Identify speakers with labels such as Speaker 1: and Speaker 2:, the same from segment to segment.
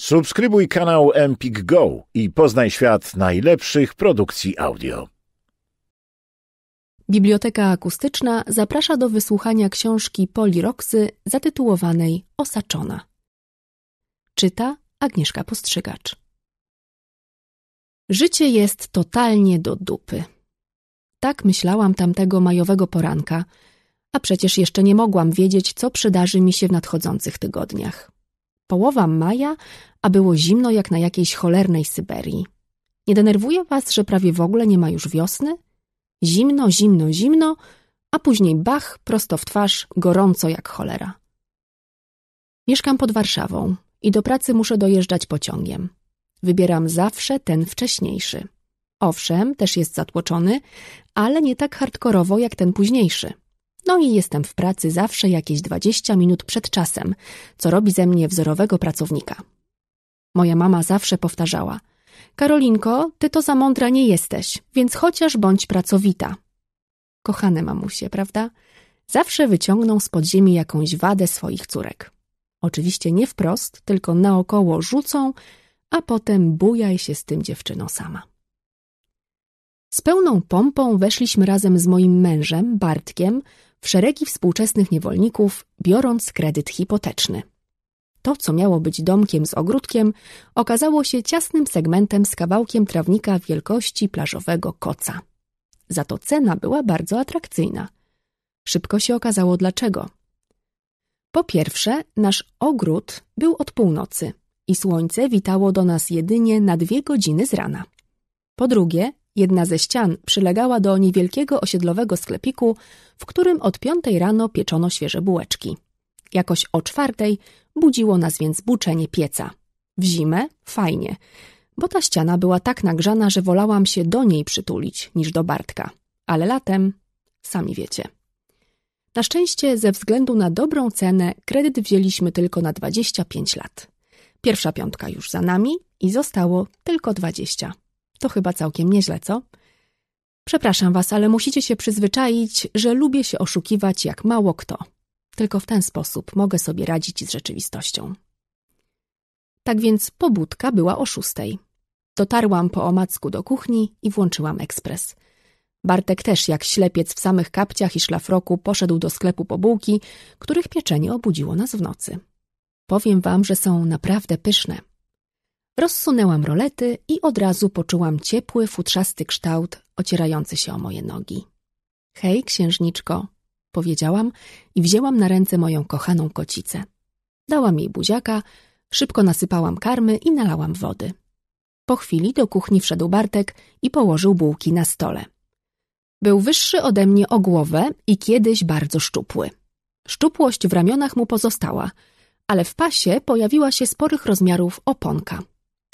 Speaker 1: Subskrybuj kanał Empik Go i poznaj świat najlepszych produkcji audio. Biblioteka Akustyczna zaprasza do wysłuchania książki Poli Roxy zatytułowanej Osaczona. Czyta Agnieszka Postrzygacz. Życie jest totalnie do dupy. Tak myślałam tamtego majowego poranka, a przecież jeszcze nie mogłam wiedzieć, co przydarzy mi się w nadchodzących tygodniach. Połowa maja, a było zimno jak na jakiejś cholernej Syberii. Nie denerwuje was, że prawie w ogóle nie ma już wiosny? Zimno, zimno, zimno, a później bach, prosto w twarz, gorąco jak cholera. Mieszkam pod Warszawą i do pracy muszę dojeżdżać pociągiem. Wybieram zawsze ten wcześniejszy. Owszem, też jest zatłoczony, ale nie tak hardkorowo jak ten późniejszy. No i jestem w pracy zawsze jakieś 20 minut przed czasem, co robi ze mnie wzorowego pracownika. Moja mama zawsze powtarzała: Karolinko, ty to za mądra nie jesteś, więc chociaż bądź pracowita. Kochane mamusie, prawda? Zawsze wyciągną z podziemi jakąś wadę swoich córek. Oczywiście nie wprost, tylko naokoło rzucą, a potem bujaj się z tym dziewczyną sama. Z pełną pompą weszliśmy razem z moim mężem, Bartkiem, w szeregi współczesnych niewolników, biorąc kredyt hipoteczny. To, co miało być domkiem z ogródkiem, okazało się ciasnym segmentem z kawałkiem trawnika wielkości plażowego koca. Za to cena była bardzo atrakcyjna. Szybko się okazało dlaczego. Po pierwsze, nasz ogród był od północy i słońce witało do nas jedynie na dwie godziny z rana. Po drugie, Jedna ze ścian przylegała do niewielkiego osiedlowego sklepiku, w którym od piątej rano pieczono świeże bułeczki. Jakoś o czwartej budziło nas więc buczenie pieca. W zimę fajnie, bo ta ściana była tak nagrzana, że wolałam się do niej przytulić niż do Bartka. Ale latem, sami wiecie. Na szczęście, ze względu na dobrą cenę, kredyt wzięliśmy tylko na 25 lat. Pierwsza piątka już za nami i zostało tylko 20. To chyba całkiem nieźle, co? Przepraszam was, ale musicie się przyzwyczaić, że lubię się oszukiwać jak mało kto. Tylko w ten sposób mogę sobie radzić z rzeczywistością. Tak więc pobudka była o szóstej. Dotarłam po omacku do kuchni i włączyłam ekspres. Bartek też jak ślepiec w samych kapciach i szlafroku poszedł do sklepu po bułki, których pieczenie obudziło nas w nocy. Powiem wam, że są naprawdę pyszne. Rozsunęłam rolety i od razu poczułam ciepły, futrzasty kształt ocierający się o moje nogi. Hej, księżniczko, powiedziałam i wzięłam na ręce moją kochaną kocicę. Dałam jej buziaka, szybko nasypałam karmy i nalałam wody. Po chwili do kuchni wszedł Bartek i położył bułki na stole. Był wyższy ode mnie o głowę i kiedyś bardzo szczupły. Szczupłość w ramionach mu pozostała, ale w pasie pojawiła się sporych rozmiarów oponka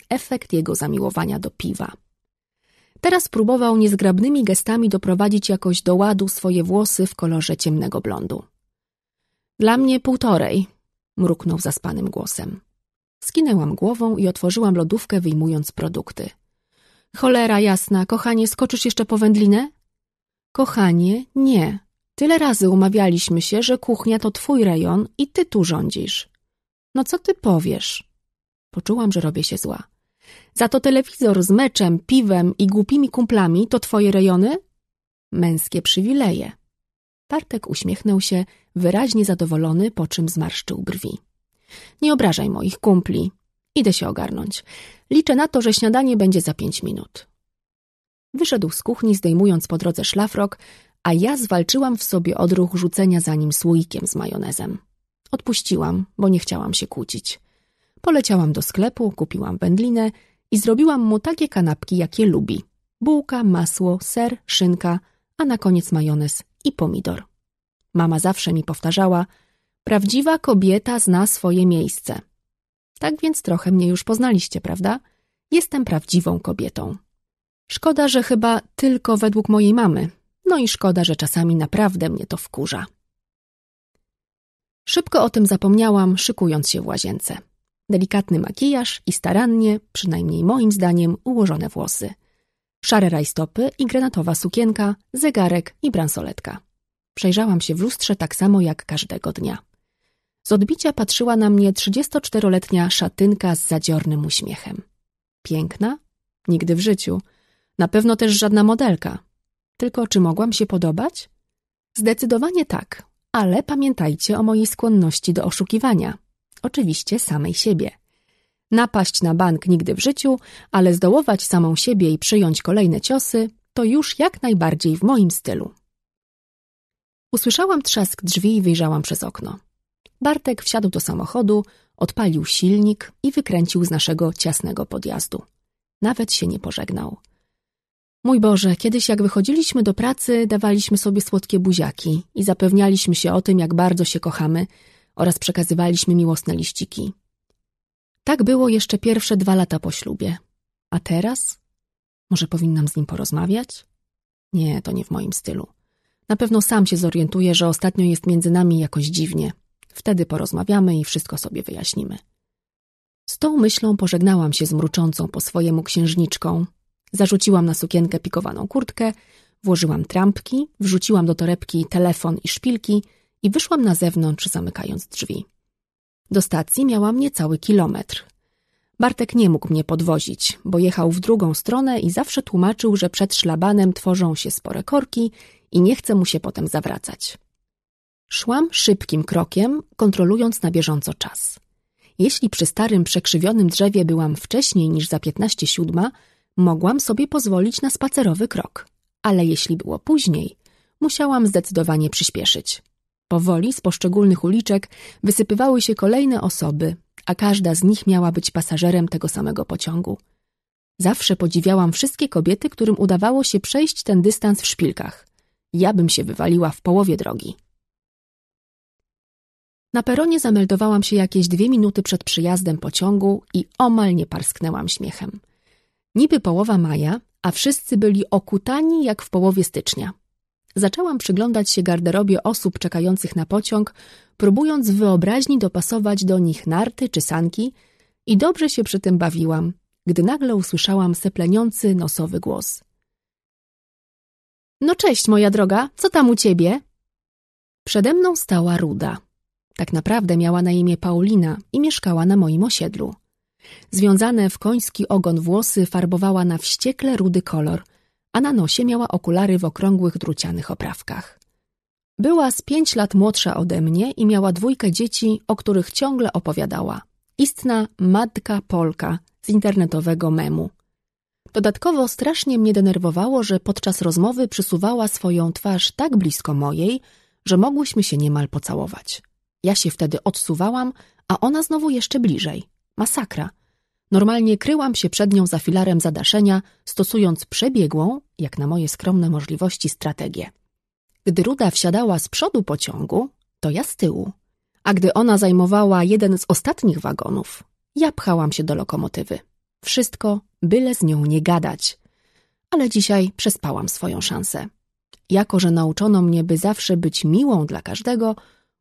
Speaker 1: efekt jego zamiłowania do piwa. Teraz próbował niezgrabnymi gestami doprowadzić jakoś do ładu swoje włosy w kolorze ciemnego blondu. Dla mnie półtorej, mruknął zaspanym głosem. Skinęłam głową i otworzyłam lodówkę, wyjmując produkty. Cholera jasna, kochanie, skoczysz jeszcze po wędlinę? Kochanie, nie. Tyle razy umawialiśmy się, że kuchnia to twój rejon i ty tu rządzisz. No co ty powiesz? Poczułam, że robię się zła. Za to telewizor z meczem, piwem i głupimi kumplami to twoje rejony? Męskie przywileje. Bartek uśmiechnął się, wyraźnie zadowolony, po czym zmarszczył brwi. Nie obrażaj moich kumpli. Idę się ogarnąć. Liczę na to, że śniadanie będzie za pięć minut. Wyszedł z kuchni, zdejmując po drodze szlafrok, a ja zwalczyłam w sobie odruch rzucenia za nim słoikiem z majonezem. Odpuściłam, bo nie chciałam się kłócić. Poleciałam do sklepu, kupiłam wędlinę i zrobiłam mu takie kanapki, jakie lubi. Bułka, masło, ser, szynka, a na koniec majonez i pomidor. Mama zawsze mi powtarzała, prawdziwa kobieta zna swoje miejsce. Tak więc trochę mnie już poznaliście, prawda? Jestem prawdziwą kobietą. Szkoda, że chyba tylko według mojej mamy. No i szkoda, że czasami naprawdę mnie to wkurza. Szybko o tym zapomniałam, szykując się w łazience delikatny makijaż i starannie, przynajmniej moim zdaniem, ułożone włosy. Szare rajstopy i granatowa sukienka, zegarek i bransoletka. Przejrzałam się w lustrze tak samo jak każdego dnia. Z odbicia patrzyła na mnie 34-letnia szatynka z zadziornym uśmiechem. Piękna? Nigdy w życiu. Na pewno też żadna modelka. Tylko czy mogłam się podobać? Zdecydowanie tak, ale pamiętajcie o mojej skłonności do oszukiwania oczywiście samej siebie. Napaść na bank nigdy w życiu, ale zdołować samą siebie i przyjąć kolejne ciosy to już jak najbardziej w moim stylu. Usłyszałam trzask drzwi i wyjrzałam przez okno. Bartek wsiadł do samochodu, odpalił silnik i wykręcił z naszego ciasnego podjazdu. Nawet się nie pożegnał. Mój Boże, kiedyś jak wychodziliśmy do pracy, dawaliśmy sobie słodkie buziaki i zapewnialiśmy się o tym, jak bardzo się kochamy – oraz przekazywaliśmy miłosne liściki. Tak było jeszcze pierwsze dwa lata po ślubie. A teraz? Może powinnam z nim porozmawiać? Nie, to nie w moim stylu. Na pewno sam się zorientuję, że ostatnio jest między nami jakoś dziwnie. Wtedy porozmawiamy i wszystko sobie wyjaśnimy. Z tą myślą pożegnałam się z mruczącą po swojemu księżniczką. Zarzuciłam na sukienkę pikowaną kurtkę, włożyłam trampki, wrzuciłam do torebki telefon i szpilki – i wyszłam na zewnątrz, zamykając drzwi. Do stacji miałam niecały kilometr. Bartek nie mógł mnie podwozić, bo jechał w drugą stronę i zawsze tłumaczył, że przed szlabanem tworzą się spore korki i nie chce mu się potem zawracać. Szłam szybkim krokiem, kontrolując na bieżąco czas. Jeśli przy starym, przekrzywionym drzewie byłam wcześniej niż za piętnaście siódma, mogłam sobie pozwolić na spacerowy krok. Ale jeśli było później, musiałam zdecydowanie przyspieszyć. Powoli z poszczególnych uliczek wysypywały się kolejne osoby, a każda z nich miała być pasażerem tego samego pociągu. Zawsze podziwiałam wszystkie kobiety, którym udawało się przejść ten dystans w szpilkach. Ja bym się wywaliła w połowie drogi. Na peronie zameldowałam się jakieś dwie minuty przed przyjazdem pociągu i omal nie parsknęłam śmiechem. Niby połowa maja, a wszyscy byli okutani jak w połowie stycznia zaczęłam przyglądać się garderobie osób czekających na pociąg, próbując w wyobraźni dopasować do nich narty czy sanki i dobrze się przy tym bawiłam, gdy nagle usłyszałam sepleniący nosowy głos. No cześć, moja droga, co tam u ciebie? Przede mną stała Ruda. Tak naprawdę miała na imię Paulina i mieszkała na moim osiedlu. Związane w koński ogon włosy farbowała na wściekle rudy kolor – a na nosie miała okulary w okrągłych drucianych oprawkach. Była z pięć lat młodsza ode mnie i miała dwójkę dzieci, o których ciągle opowiadała. Istna matka Polka z internetowego memu. Dodatkowo strasznie mnie denerwowało, że podczas rozmowy przysuwała swoją twarz tak blisko mojej, że mogłyśmy się niemal pocałować. Ja się wtedy odsuwałam, a ona znowu jeszcze bliżej. Masakra. Normalnie kryłam się przed nią za filarem zadaszenia, stosując przebiegłą, jak na moje skromne możliwości, strategię. Gdy Ruda wsiadała z przodu pociągu, to ja z tyłu, a gdy ona zajmowała jeden z ostatnich wagonów, ja pchałam się do lokomotywy. Wszystko, byle z nią nie gadać. Ale dzisiaj przespałam swoją szansę. Jako, że nauczono mnie, by zawsze być miłą dla każdego,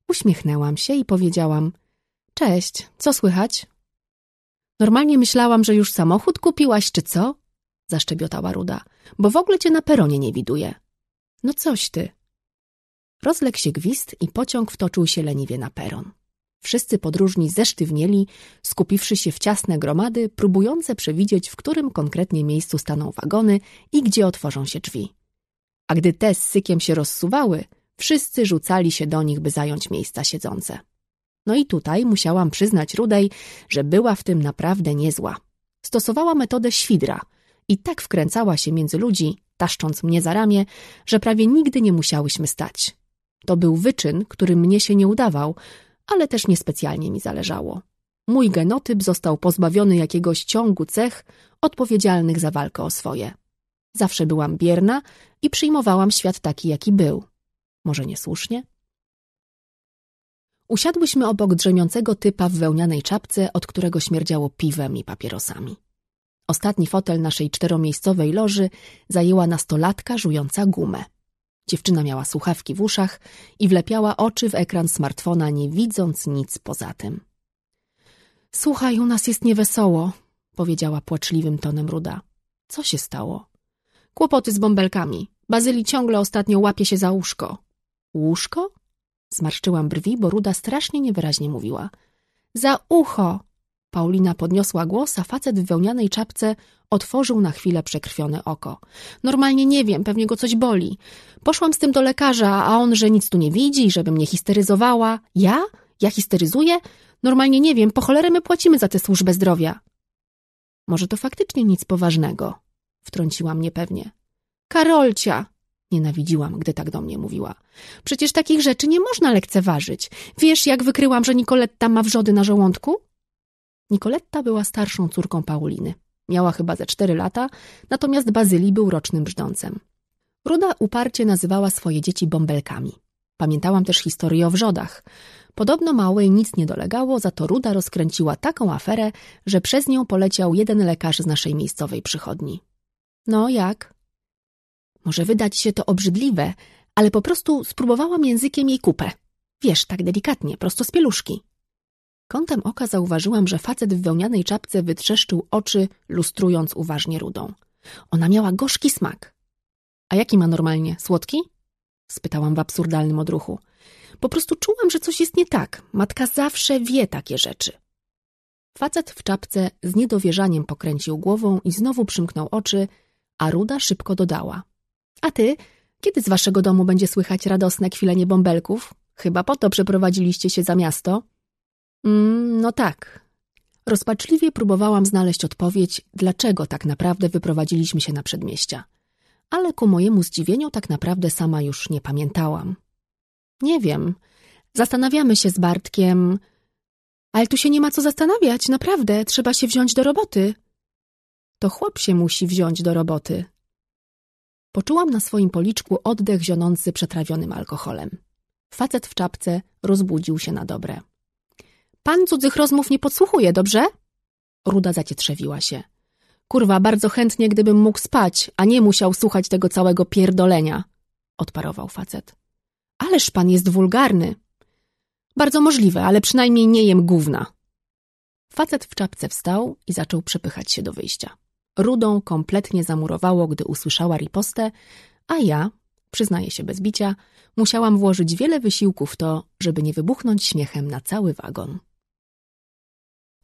Speaker 1: uśmiechnęłam się i powiedziałam – Cześć, co słychać? Normalnie myślałam, że już samochód kupiłaś, czy co? Zaszczebiotała Ruda, bo w ogóle cię na peronie nie widuję. No coś ty. Rozległ się gwizd i pociąg wtoczył się leniwie na peron. Wszyscy podróżni zesztywnieli, skupiwszy się w ciasne gromady, próbujące przewidzieć, w którym konkretnie miejscu staną wagony i gdzie otworzą się drzwi. A gdy te z sykiem się rozsuwały, wszyscy rzucali się do nich, by zająć miejsca siedzące. No i tutaj musiałam przyznać Rudej, że była w tym naprawdę niezła. Stosowała metodę świdra i tak wkręcała się między ludzi, taszcząc mnie za ramię, że prawie nigdy nie musiałyśmy stać. To był wyczyn, który mnie się nie udawał, ale też niespecjalnie mi zależało. Mój genotyp został pozbawiony jakiegoś ciągu cech odpowiedzialnych za walkę o swoje. Zawsze byłam bierna i przyjmowałam świat taki, jaki był. Może niesłusznie? Usiadłyśmy obok drzemiącego typa w wełnianej czapce, od którego śmierdziało piwem i papierosami. Ostatni fotel naszej czteromiejscowej loży zajęła nastolatka żująca gumę. Dziewczyna miała słuchawki w uszach i wlepiała oczy w ekran smartfona, nie widząc nic poza tym. — Słuchaj, u nas jest niewesoło — powiedziała płaczliwym tonem Ruda. — Co się stało? — Kłopoty z bąbelkami. Bazyli ciągle ostatnio łapie się za łóżko. — Łóżko? Zmarszczyłam brwi, bo Ruda strasznie niewyraźnie mówiła. Za ucho! Paulina podniosła głos, a facet w wełnianej czapce otworzył na chwilę przekrwione oko. Normalnie nie wiem, pewnie go coś boli. Poszłam z tym do lekarza, a on, że nic tu nie widzi, żeby mnie histeryzowała. Ja? Ja histeryzuję? Normalnie nie wiem, po cholerę my płacimy za tę służbę zdrowia. Może to faktycznie nic poważnego, wtrąciłam niepewnie. Karolcia, Nienawidziłam, gdy tak do mnie mówiła. Przecież takich rzeczy nie można lekceważyć. Wiesz, jak wykryłam, że Nikoletta ma wrzody na żołądku? Nikoletta była starszą córką Pauliny. Miała chyba ze cztery lata, natomiast Bazyli był rocznym brzdącem. Ruda uparcie nazywała swoje dzieci bąbelkami. Pamiętałam też historię o wrzodach. Podobno małej nic nie dolegało, za to Ruda rozkręciła taką aferę, że przez nią poleciał jeden lekarz z naszej miejscowej przychodni. No jak? Może wydać się to obrzydliwe, ale po prostu spróbowałam językiem jej kupę. Wiesz, tak delikatnie, prosto z pieluszki. Kątem oka zauważyłam, że facet w wełnianej czapce wytrzeszczył oczy, lustrując uważnie rudą. Ona miała gorzki smak. A jaki ma normalnie? Słodki? Spytałam w absurdalnym odruchu. Po prostu czułam, że coś jest nie tak. Matka zawsze wie takie rzeczy. Facet w czapce z niedowierzaniem pokręcił głową i znowu przymknął oczy, a Ruda szybko dodała. A ty? Kiedy z waszego domu będzie słychać radosne kwilenie bąbelków? Chyba po to przeprowadziliście się za miasto? Mm, no tak. Rozpaczliwie próbowałam znaleźć odpowiedź, dlaczego tak naprawdę wyprowadziliśmy się na przedmieścia. Ale ku mojemu zdziwieniu tak naprawdę sama już nie pamiętałam. Nie wiem. Zastanawiamy się z Bartkiem. Ale tu się nie ma co zastanawiać, naprawdę. Trzeba się wziąć do roboty. To chłop się musi wziąć do roboty, Poczułam na swoim policzku oddech zionący przetrawionym alkoholem. Facet w czapce rozbudził się na dobre. Pan cudzych rozmów nie podsłuchuje, dobrze? Ruda zacietrzewiła się. Kurwa, bardzo chętnie, gdybym mógł spać, a nie musiał słuchać tego całego pierdolenia, odparował facet. Ależ pan jest wulgarny. Bardzo możliwe, ale przynajmniej nie jem gówna. Facet w czapce wstał i zaczął przepychać się do wyjścia. Rudą kompletnie zamurowało, gdy usłyszała ripostę, a ja, przyznaję się bez bicia, musiałam włożyć wiele wysiłku w to, żeby nie wybuchnąć śmiechem na cały wagon.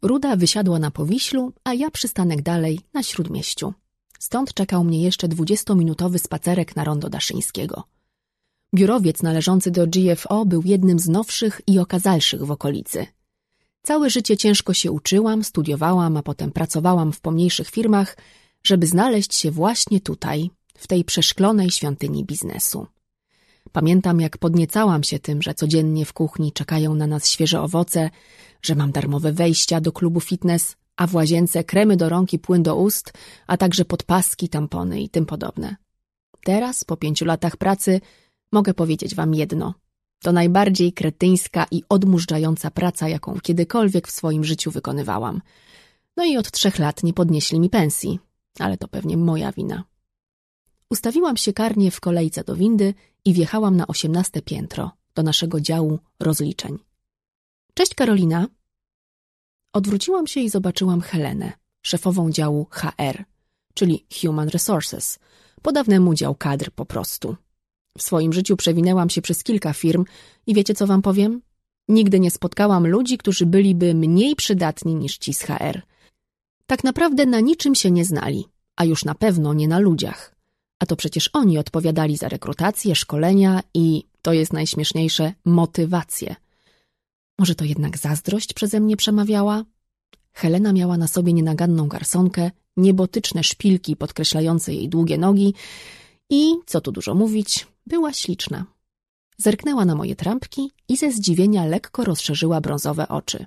Speaker 1: Ruda wysiadła na Powiślu, a ja przystanek dalej, na Śródmieściu. Stąd czekał mnie jeszcze dwudziestominutowy spacerek na rondo Daszyńskiego. Biurowiec należący do GFO był jednym z nowszych i okazalszych w okolicy – Całe życie ciężko się uczyłam, studiowałam, a potem pracowałam w pomniejszych firmach, żeby znaleźć się właśnie tutaj, w tej przeszklonej świątyni biznesu. Pamiętam, jak podniecałam się tym, że codziennie w kuchni czekają na nas świeże owoce, że mam darmowe wejścia do klubu fitness, a w łazience kremy do rąk i płyn do ust, a także podpaski, tampony i tym podobne. Teraz, po pięciu latach pracy, mogę powiedzieć wam jedno – to najbardziej kretyńska i odmurzająca praca, jaką kiedykolwiek w swoim życiu wykonywałam. No i od trzech lat nie podnieśli mi pensji, ale to pewnie moja wina. Ustawiłam się karnie w kolejce do windy i wjechałam na osiemnaste piętro, do naszego działu rozliczeń. Cześć Karolina. Odwróciłam się i zobaczyłam Helenę, szefową działu HR, czyli Human Resources, po dawnemu dział kadr po prostu. W swoim życiu przewinęłam się przez kilka firm i wiecie co wam powiem? Nigdy nie spotkałam ludzi, którzy byliby mniej przydatni niż ci z HR. Tak naprawdę na niczym się nie znali, a już na pewno nie na ludziach. A to przecież oni odpowiadali za rekrutację, szkolenia i, to jest najśmieszniejsze, motywację. Może to jednak zazdrość przeze mnie przemawiała? Helena miała na sobie nienaganną garsonkę, niebotyczne szpilki podkreślające jej długie nogi i, co tu dużo mówić, była śliczna. Zerknęła na moje trampki i ze zdziwienia lekko rozszerzyła brązowe oczy.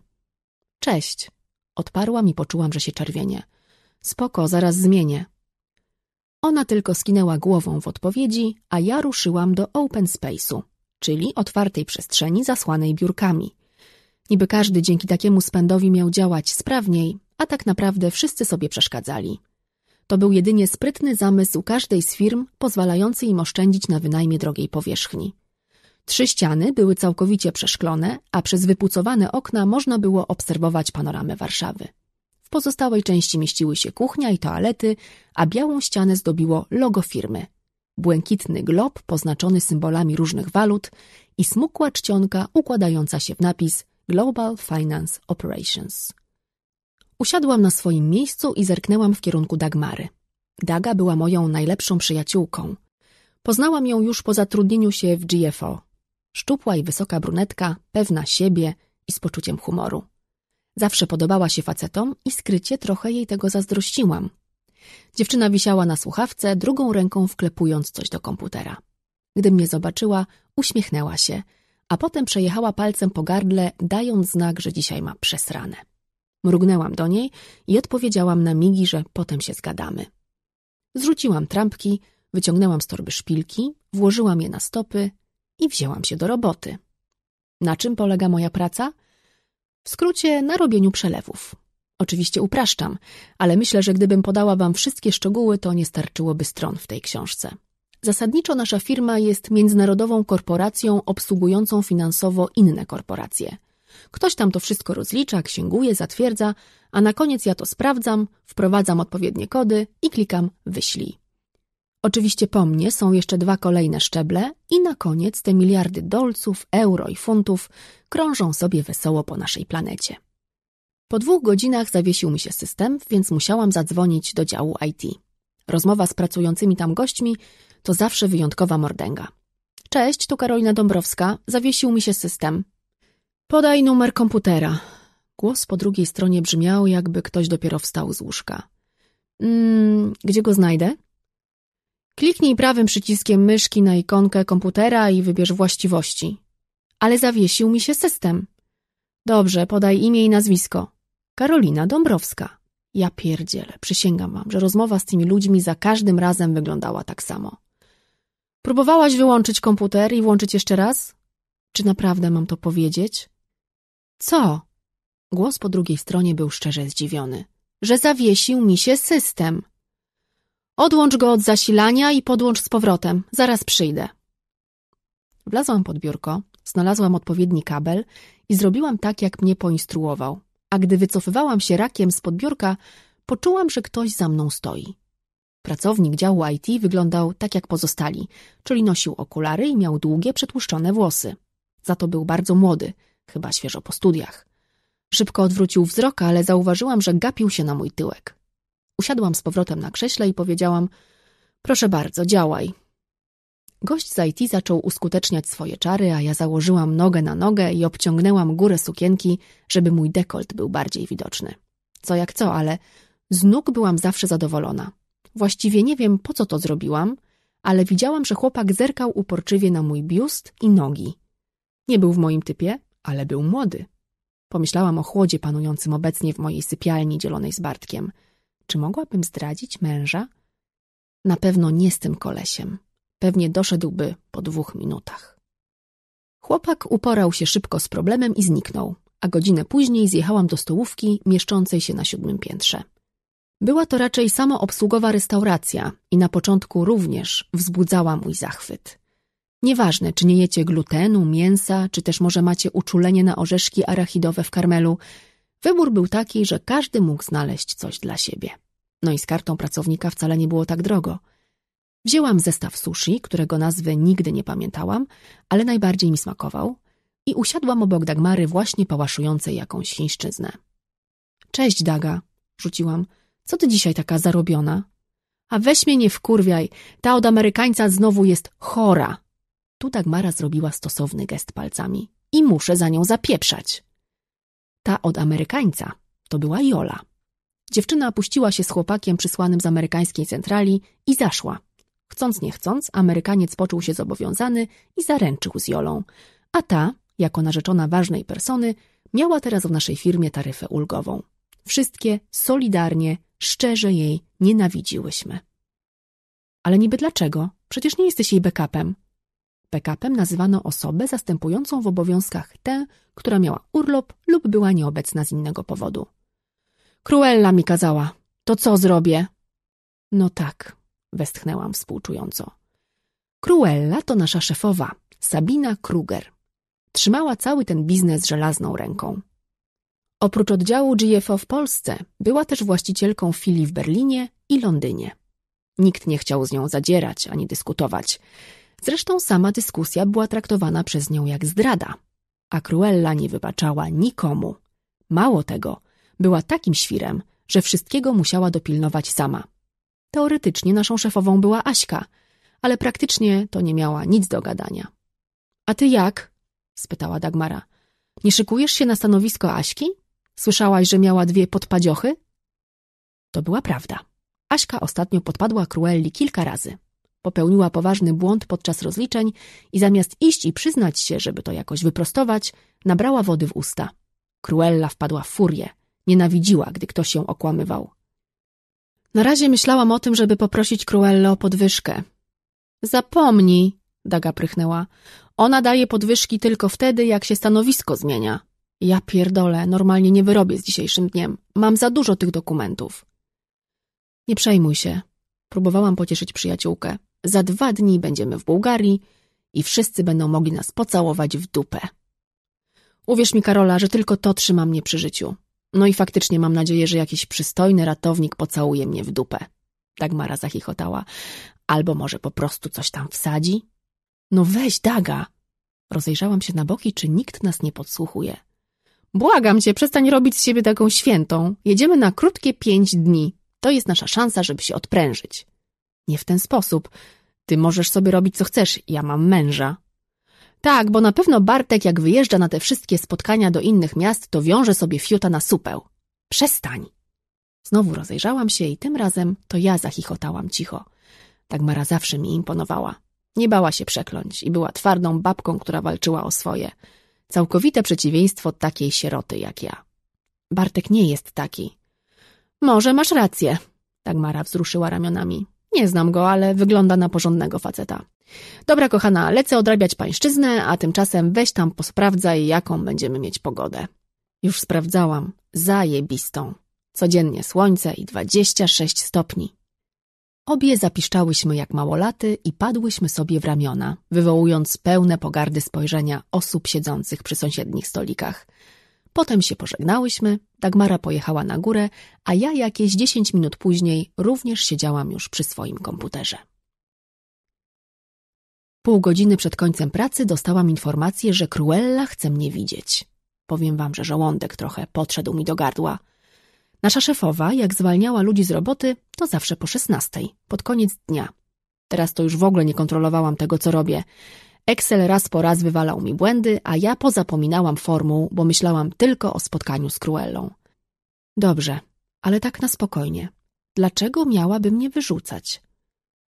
Speaker 1: Cześć. Odparłam i poczułam, że się czerwienie. Spoko, zaraz zmienię. Ona tylko skinęła głową w odpowiedzi, a ja ruszyłam do open space'u, czyli otwartej przestrzeni zasłanej biurkami. Niby każdy dzięki takiemu spędowi miał działać sprawniej, a tak naprawdę wszyscy sobie przeszkadzali. To był jedynie sprytny zamysł każdej z firm, pozwalający im oszczędzić na wynajmie drogiej powierzchni. Trzy ściany były całkowicie przeszklone, a przez wypucowane okna można było obserwować panoramę Warszawy. W pozostałej części mieściły się kuchnia i toalety, a białą ścianę zdobiło logo firmy. Błękitny glob poznaczony symbolami różnych walut i smukła czcionka układająca się w napis Global Finance Operations. Usiadłam na swoim miejscu i zerknęłam w kierunku Dagmary. Daga była moją najlepszą przyjaciółką. Poznałam ją już po zatrudnieniu się w GFO. Szczupła i wysoka brunetka, pewna siebie i z poczuciem humoru. Zawsze podobała się facetom i skrycie trochę jej tego zazdrościłam. Dziewczyna wisiała na słuchawce, drugą ręką wklepując coś do komputera. Gdy mnie zobaczyła, uśmiechnęła się, a potem przejechała palcem po gardle, dając znak, że dzisiaj ma przesrane. Mrugnęłam do niej i odpowiedziałam na migi, że potem się zgadamy. Zrzuciłam trampki, wyciągnęłam z torby szpilki, włożyłam je na stopy i wzięłam się do roboty. Na czym polega moja praca? W skrócie na robieniu przelewów. Oczywiście upraszczam, ale myślę, że gdybym podała wam wszystkie szczegóły, to nie starczyłoby stron w tej książce. Zasadniczo nasza firma jest międzynarodową korporacją obsługującą finansowo inne korporacje – Ktoś tam to wszystko rozlicza, księguje, zatwierdza, a na koniec ja to sprawdzam, wprowadzam odpowiednie kody i klikam wyślij. Oczywiście po mnie są jeszcze dwa kolejne szczeble i na koniec te miliardy dolców, euro i funtów krążą sobie wesoło po naszej planecie. Po dwóch godzinach zawiesił mi się system, więc musiałam zadzwonić do działu IT. Rozmowa z pracującymi tam gośćmi to zawsze wyjątkowa mordęga. Cześć, tu Karolina Dąbrowska, zawiesił mi się system. Podaj numer komputera. Głos po drugiej stronie brzmiał, jakby ktoś dopiero wstał z łóżka. Mm, gdzie go znajdę? Kliknij prawym przyciskiem myszki na ikonkę komputera i wybierz właściwości. Ale zawiesił mi się system. Dobrze, podaj imię i nazwisko. Karolina Dąbrowska. Ja pierdzielę, przysięgam wam, że rozmowa z tymi ludźmi za każdym razem wyglądała tak samo. Próbowałaś wyłączyć komputer i włączyć jeszcze raz? Czy naprawdę mam to powiedzieć? Co? Głos po drugiej stronie był szczerze zdziwiony. Że zawiesił mi się system. Odłącz go od zasilania i podłącz z powrotem. Zaraz przyjdę. Wlazłam pod biurko, znalazłam odpowiedni kabel i zrobiłam tak, jak mnie poinstruował. A gdy wycofywałam się rakiem z podbiórka, poczułam, że ktoś za mną stoi. Pracownik działu IT wyglądał tak jak pozostali, czyli nosił okulary i miał długie, przetłuszczone włosy. Za to był bardzo młody – chyba świeżo po studiach. Szybko odwrócił wzrok, ale zauważyłam, że gapił się na mój tyłek. Usiadłam z powrotem na krześle i powiedziałam – proszę bardzo, działaj. Gość z IT zaczął uskuteczniać swoje czary, a ja założyłam nogę na nogę i obciągnęłam górę sukienki, żeby mój dekolt był bardziej widoczny. Co jak co, ale z nóg byłam zawsze zadowolona. Właściwie nie wiem, po co to zrobiłam, ale widziałam, że chłopak zerkał uporczywie na mój biust i nogi. Nie był w moim typie, ale był młody. Pomyślałam o chłodzie panującym obecnie w mojej sypialni dzielonej z Bartkiem. Czy mogłabym zdradzić męża? Na pewno nie z tym kolesiem. Pewnie doszedłby po dwóch minutach. Chłopak uporał się szybko z problemem i zniknął, a godzinę później zjechałam do stołówki mieszczącej się na siódmym piętrze. Była to raczej samoobsługowa restauracja i na początku również wzbudzała mój zachwyt. Nieważne, czy nie jecie glutenu, mięsa, czy też może macie uczulenie na orzeszki arachidowe w karmelu, wybór był taki, że każdy mógł znaleźć coś dla siebie. No i z kartą pracownika wcale nie było tak drogo. Wzięłam zestaw sushi, którego nazwy nigdy nie pamiętałam, ale najbardziej mi smakował i usiadłam obok Dagmary właśnie pałaszującej jakąś chińszczyznę. Cześć, Daga, rzuciłam. Co ty dzisiaj taka zarobiona? A weź mnie nie wkurwiaj, ta od Amerykańca znowu jest chora, tu Dagmara zrobiła stosowny gest palcami. I muszę za nią zapieprzać. Ta od Amerykańca to była Jola. Dziewczyna opuściła się z chłopakiem przysłanym z amerykańskiej centrali i zaszła. Chcąc nie chcąc, Amerykaniec poczuł się zobowiązany i zaręczył z Jolą. A ta, jako narzeczona ważnej persony, miała teraz w naszej firmie taryfę ulgową. Wszystkie solidarnie, szczerze jej nienawidziłyśmy. Ale niby dlaczego? Przecież nie jesteś jej backupem. Backupem nazywano osobę zastępującą w obowiązkach tę, która miała urlop lub była nieobecna z innego powodu. Cruella mi kazała. To co zrobię? No tak, westchnęłam współczująco. Cruella to nasza szefowa, Sabina Kruger. Trzymała cały ten biznes żelazną ręką. Oprócz oddziału GFO w Polsce, była też właścicielką filii w Berlinie i Londynie. Nikt nie chciał z nią zadzierać ani dyskutować. Zresztą sama dyskusja była traktowana przez nią jak zdrada. A Cruella nie wybaczała nikomu. Mało tego, była takim świrem, że wszystkiego musiała dopilnować sama. Teoretycznie naszą szefową była Aśka, ale praktycznie to nie miała nic do gadania. A ty jak? spytała Dagmara. Nie szykujesz się na stanowisko Aśki? Słyszałaś, że miała dwie podpadziochy? To była prawda. Aśka ostatnio podpadła Cruelli kilka razy. Popełniła poważny błąd podczas rozliczeń i zamiast iść i przyznać się, żeby to jakoś wyprostować, nabrała wody w usta. Cruella wpadła w furię. Nienawidziła, gdy ktoś ją okłamywał. Na razie myślałam o tym, żeby poprosić Cruellę o podwyżkę. Zapomnij, Daga prychnęła. Ona daje podwyżki tylko wtedy, jak się stanowisko zmienia. Ja pierdolę, normalnie nie wyrobię z dzisiejszym dniem. Mam za dużo tych dokumentów. Nie przejmuj się. Próbowałam pocieszyć przyjaciółkę. Za dwa dni będziemy w Bułgarii i wszyscy będą mogli nas pocałować w dupę. Uwierz mi, Karola, że tylko to trzyma mnie przy życiu. No i faktycznie mam nadzieję, że jakiś przystojny ratownik pocałuje mnie w dupę. Dagmara tak zachichotała. Albo może po prostu coś tam wsadzi? No weź, Daga! Rozejrzałam się na boki, czy nikt nas nie podsłuchuje. Błagam cię, przestań robić z siebie taką świętą. Jedziemy na krótkie pięć dni. To jest nasza szansa, żeby się odprężyć. Nie w ten sposób. Ty możesz sobie robić co chcesz, ja mam męża. Tak, bo na pewno Bartek, jak wyjeżdża na te wszystkie spotkania do innych miast, to wiąże sobie fiuta na supeł. Przestań! Znowu rozejrzałam się i tym razem to ja zachichotałam cicho. Tak Mara zawsze mi imponowała. Nie bała się przekląć i była twardą babką, która walczyła o swoje. Całkowite przeciwieństwo takiej sieroty jak ja. Bartek nie jest taki. Może masz rację, tak Mara wzruszyła ramionami. Nie znam go, ale wygląda na porządnego faceta. Dobra, kochana, lecę odrabiać pańszczyznę, a tymczasem weź tam posprawdzaj, jaką będziemy mieć pogodę. Już sprawdzałam. Zajebistą. Codziennie słońce i 26 stopni. Obie zapiszczałyśmy jak małolaty i padłyśmy sobie w ramiona, wywołując pełne pogardy spojrzenia osób siedzących przy sąsiednich stolikach – Potem się pożegnałyśmy, Dagmara pojechała na górę, a ja jakieś dziesięć minut później również siedziałam już przy swoim komputerze. Pół godziny przed końcem pracy dostałam informację, że Cruella chce mnie widzieć. Powiem wam, że żołądek trochę podszedł mi do gardła. Nasza szefowa, jak zwalniała ludzi z roboty, to zawsze po szesnastej, pod koniec dnia. Teraz to już w ogóle nie kontrolowałam tego, co robię. Excel raz po raz wywalał mi błędy, a ja pozapominałam formuł, bo myślałam tylko o spotkaniu z Cruellą. Dobrze, ale tak na spokojnie. Dlaczego miałaby mnie wyrzucać?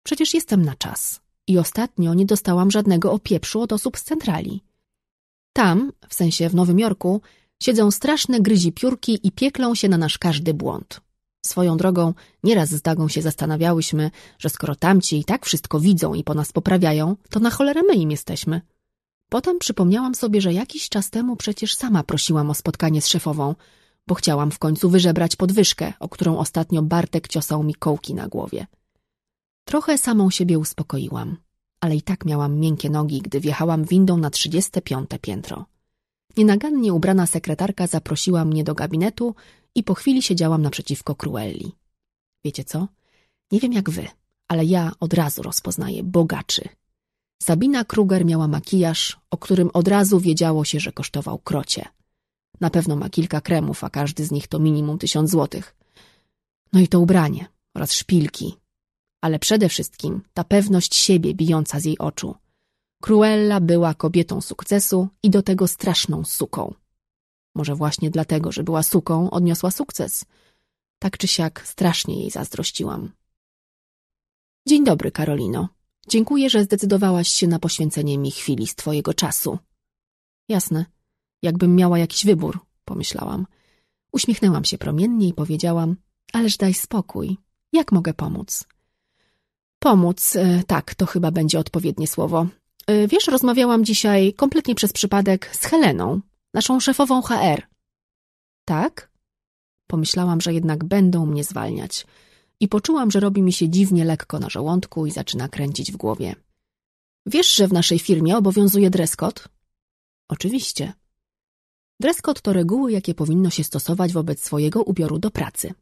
Speaker 1: Przecież jestem na czas i ostatnio nie dostałam żadnego opieprzu od osób z centrali. Tam, w sensie w Nowym Jorku, siedzą straszne gryzi piórki i pieklą się na nasz każdy błąd. Swoją drogą, nieraz z Dagą się zastanawiałyśmy, że skoro tamci i tak wszystko widzą i po nas poprawiają, to na cholerę my im jesteśmy. Potem przypomniałam sobie, że jakiś czas temu przecież sama prosiłam o spotkanie z szefową, bo chciałam w końcu wyżebrać podwyżkę, o którą ostatnio Bartek ciosał mi kołki na głowie. Trochę samą siebie uspokoiłam, ale i tak miałam miękkie nogi, gdy wjechałam windą na 35 piętro. Nienagannie ubrana sekretarka zaprosiła mnie do gabinetu i po chwili siedziałam naprzeciwko Cruelli. Wiecie co? Nie wiem jak wy, ale ja od razu rozpoznaję bogaczy. Sabina Kruger miała makijaż, o którym od razu wiedziało się, że kosztował krocie. Na pewno ma kilka kremów, a każdy z nich to minimum tysiąc złotych. No i to ubranie oraz szpilki. Ale przede wszystkim ta pewność siebie bijąca z jej oczu. Cruella była kobietą sukcesu i do tego straszną suką. Może właśnie dlatego, że była suką, odniosła sukces. Tak czy siak strasznie jej zazdrościłam. Dzień dobry, Karolino. Dziękuję, że zdecydowałaś się na poświęcenie mi chwili z twojego czasu. Jasne, jakbym miała jakiś wybór, pomyślałam. Uśmiechnęłam się promiennie i powiedziałam, ależ daj spokój. Jak mogę pomóc? Pomóc, e, tak, to chyba będzie odpowiednie słowo. E, wiesz, rozmawiałam dzisiaj kompletnie przez przypadek z Heleną, naszą szefową HR. Tak? Pomyślałam, że jednak będą mnie zwalniać. I poczułam, że robi mi się dziwnie lekko na żołądku i zaczyna kręcić w głowie. Wiesz, że w naszej firmie obowiązuje dress code? Oczywiście. Dress code to reguły, jakie powinno się stosować wobec swojego ubioru do pracy.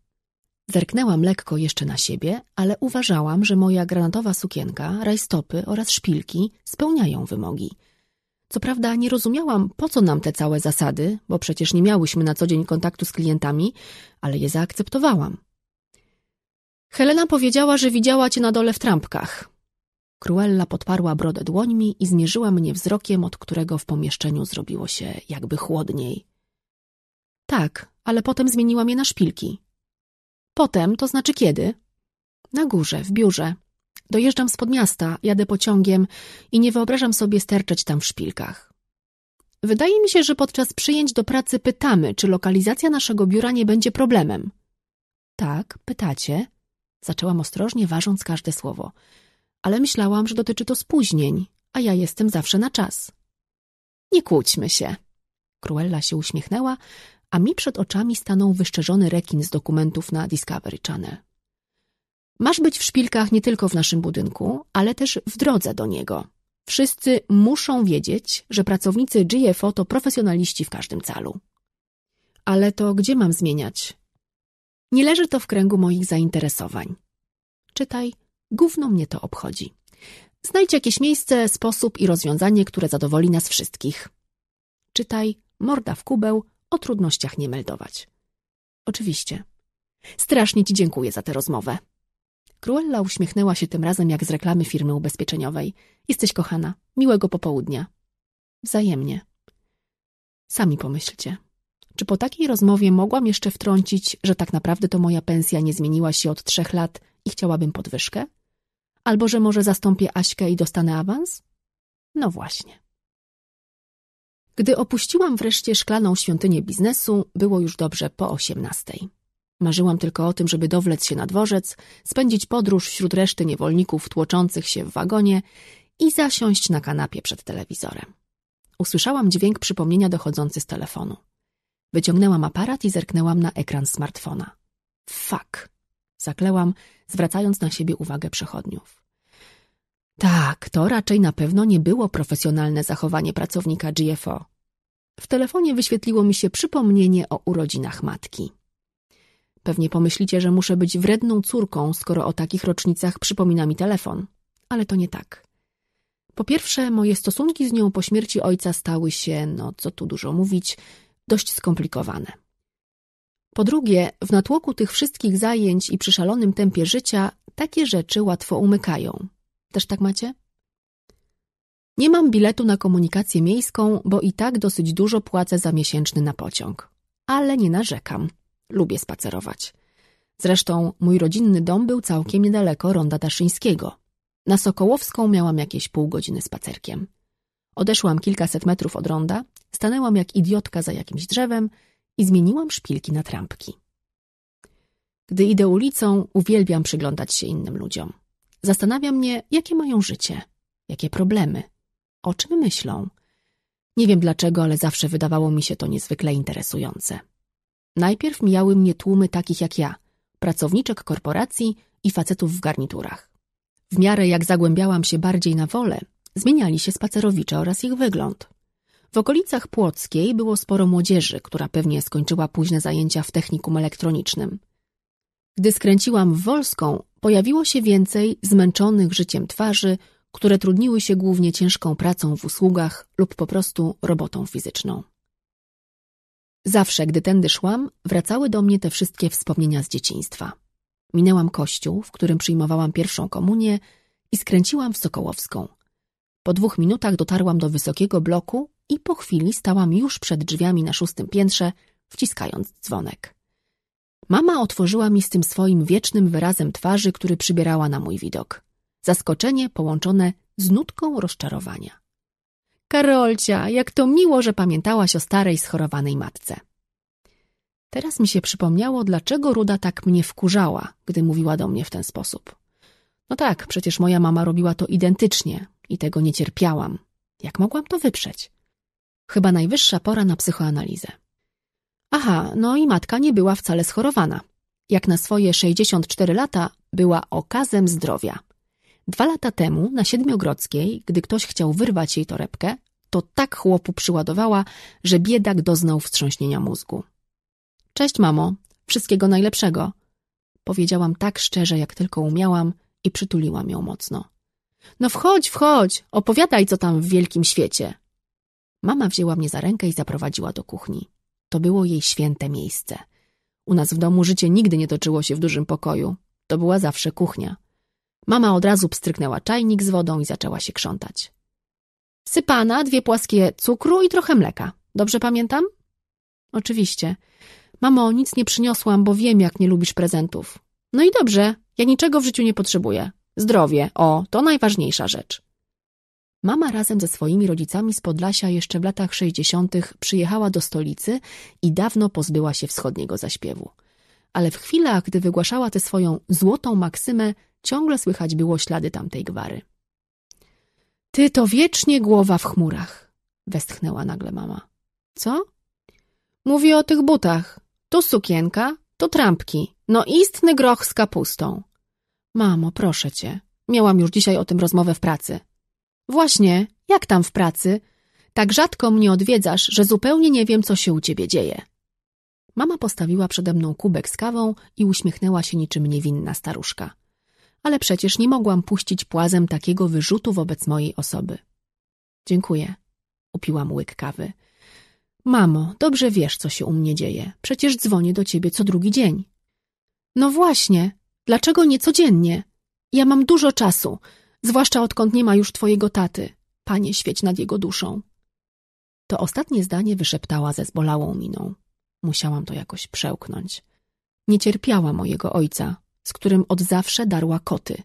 Speaker 1: Zerknęłam lekko jeszcze na siebie, ale uważałam, że moja granatowa sukienka, rajstopy oraz szpilki spełniają wymogi – co prawda nie rozumiałam, po co nam te całe zasady, bo przecież nie miałyśmy na co dzień kontaktu z klientami, ale je zaakceptowałam. Helena powiedziała, że widziała cię na dole w trampkach. Cruella podparła brodę dłońmi i zmierzyła mnie wzrokiem, od którego w pomieszczeniu zrobiło się jakby chłodniej. Tak, ale potem zmieniłam je na szpilki. Potem, to znaczy kiedy? Na górze, w biurze. Dojeżdżam spod miasta, jadę pociągiem i nie wyobrażam sobie sterczeć tam w szpilkach. Wydaje mi się, że podczas przyjęć do pracy pytamy, czy lokalizacja naszego biura nie będzie problemem. Tak, pytacie. Zaczęłam ostrożnie, ważąc każde słowo. Ale myślałam, że dotyczy to spóźnień, a ja jestem zawsze na czas. Nie kłóćmy się. Cruella się uśmiechnęła, a mi przed oczami stanął wyszczerzony rekin z dokumentów na Discovery Channel. Masz być w szpilkach nie tylko w naszym budynku, ale też w drodze do niego. Wszyscy muszą wiedzieć, że pracownicy GFO to profesjonaliści w każdym calu. Ale to gdzie mam zmieniać? Nie leży to w kręgu moich zainteresowań. Czytaj, gówno mnie to obchodzi. Znajdź jakieś miejsce, sposób i rozwiązanie, które zadowoli nas wszystkich. Czytaj, morda w kubeł, o trudnościach nie meldować. Oczywiście. Strasznie Ci dziękuję za tę rozmowę. Cruella uśmiechnęła się tym razem jak z reklamy firmy ubezpieczeniowej. Jesteś kochana. Miłego popołudnia. Wzajemnie. Sami pomyślcie. Czy po takiej rozmowie mogłam jeszcze wtrącić, że tak naprawdę to moja pensja nie zmieniła się od trzech lat i chciałabym podwyżkę? Albo że może zastąpię Aśkę i dostanę awans? No właśnie. Gdy opuściłam wreszcie szklaną świątynię biznesu, było już dobrze po osiemnastej. Marzyłam tylko o tym, żeby dowlec się na dworzec, spędzić podróż wśród reszty niewolników tłoczących się w wagonie i zasiąść na kanapie przed telewizorem. Usłyszałam dźwięk przypomnienia dochodzący z telefonu. Wyciągnęłam aparat i zerknęłam na ekran smartfona. Fuck! Zaklełam, zwracając na siebie uwagę przechodniów. Tak, to raczej na pewno nie było profesjonalne zachowanie pracownika GFO. W telefonie wyświetliło mi się przypomnienie o urodzinach matki. Pewnie pomyślicie, że muszę być wredną córką, skoro o takich rocznicach przypomina mi telefon. Ale to nie tak. Po pierwsze, moje stosunki z nią po śmierci ojca stały się, no co tu dużo mówić, dość skomplikowane. Po drugie, w natłoku tych wszystkich zajęć i przy szalonym tempie życia takie rzeczy łatwo umykają. Też tak macie? Nie mam biletu na komunikację miejską, bo i tak dosyć dużo płacę za miesięczny na pociąg. Ale nie narzekam. Lubię spacerować. Zresztą mój rodzinny dom był całkiem niedaleko Ronda Daszyńskiego. Na Sokołowską miałam jakieś pół godziny spacerkiem. Odeszłam kilkaset metrów od ronda, stanęłam jak idiotka za jakimś drzewem i zmieniłam szpilki na trampki. Gdy idę ulicą, uwielbiam przyglądać się innym ludziom. Zastanawiam mnie, jakie mają życie, jakie problemy, o czym myślą. Nie wiem dlaczego, ale zawsze wydawało mi się to niezwykle interesujące. Najpierw mijały mnie tłumy takich jak ja, pracowniczek korporacji i facetów w garniturach. W miarę jak zagłębiałam się bardziej na wolę, zmieniali się spacerowicze oraz ich wygląd. W okolicach Płockiej było sporo młodzieży, która pewnie skończyła późne zajęcia w technikum elektronicznym. Gdy skręciłam w Wolską, pojawiło się więcej zmęczonych życiem twarzy, które trudniły się głównie ciężką pracą w usługach lub po prostu robotą fizyczną. Zawsze, gdy tędy szłam, wracały do mnie te wszystkie wspomnienia z dzieciństwa. Minęłam kościół, w którym przyjmowałam pierwszą komunię i skręciłam w Sokołowską. Po dwóch minutach dotarłam do wysokiego bloku i po chwili stałam już przed drzwiami na szóstym piętrze, wciskając dzwonek. Mama otworzyła mi z tym swoim wiecznym wyrazem twarzy, który przybierała na mój widok. Zaskoczenie połączone z nutką rozczarowania. Karolcia, jak to miło, że pamiętałaś o starej, schorowanej matce. Teraz mi się przypomniało, dlaczego Ruda tak mnie wkurzała, gdy mówiła do mnie w ten sposób. No tak, przecież moja mama robiła to identycznie i tego nie cierpiałam. Jak mogłam to wyprzeć? Chyba najwyższa pora na psychoanalizę. Aha, no i matka nie była wcale schorowana. Jak na swoje 64 lata była okazem zdrowia. Dwa lata temu na Siedmiogrodzkiej, gdy ktoś chciał wyrwać jej torebkę, to tak chłopu przyładowała, że biedak doznał wstrząśnienia mózgu. Cześć, mamo, wszystkiego najlepszego. Powiedziałam tak szczerze, jak tylko umiałam i przytuliłam ją mocno. No wchodź, wchodź, opowiadaj, co tam w wielkim świecie. Mama wzięła mnie za rękę i zaprowadziła do kuchni. To było jej święte miejsce. U nas w domu życie nigdy nie toczyło się w dużym pokoju. To była zawsze kuchnia. Mama od razu pstryknęła czajnik z wodą i zaczęła się krzątać. Sypana, dwie płaskie cukru i trochę mleka. Dobrze pamiętam? Oczywiście. Mamo, nic nie przyniosłam, bo wiem, jak nie lubisz prezentów. No i dobrze, ja niczego w życiu nie potrzebuję. Zdrowie, o, to najważniejsza rzecz. Mama razem ze swoimi rodzicami z Podlasia jeszcze w latach 60. przyjechała do stolicy i dawno pozbyła się wschodniego zaśpiewu ale w chwilach, gdy wygłaszała tę swoją złotą maksymę, ciągle słychać było ślady tamtej gwary. Ty to wiecznie głowa w chmurach, westchnęła nagle mama. Co? Mówię o tych butach. Tu sukienka, tu trampki. No istny groch z kapustą. Mamo, proszę cię. Miałam już dzisiaj o tym rozmowę w pracy. Właśnie, jak tam w pracy? Tak rzadko mnie odwiedzasz, że zupełnie nie wiem, co się u ciebie dzieje. Mama postawiła przede mną kubek z kawą i uśmiechnęła się niczym niewinna staruszka. Ale przecież nie mogłam puścić płazem takiego wyrzutu wobec mojej osoby. Dziękuję. Upiłam łyk kawy. Mamo, dobrze wiesz, co się u mnie dzieje. Przecież dzwonię do ciebie co drugi dzień. No właśnie. Dlaczego nie codziennie? Ja mam dużo czasu, zwłaszcza odkąd nie ma już twojego taty. Panie, świeć nad jego duszą. To ostatnie zdanie wyszeptała ze zbolałą miną. Musiałam to jakoś przełknąć. Nie cierpiała mojego ojca, z którym od zawsze darła koty.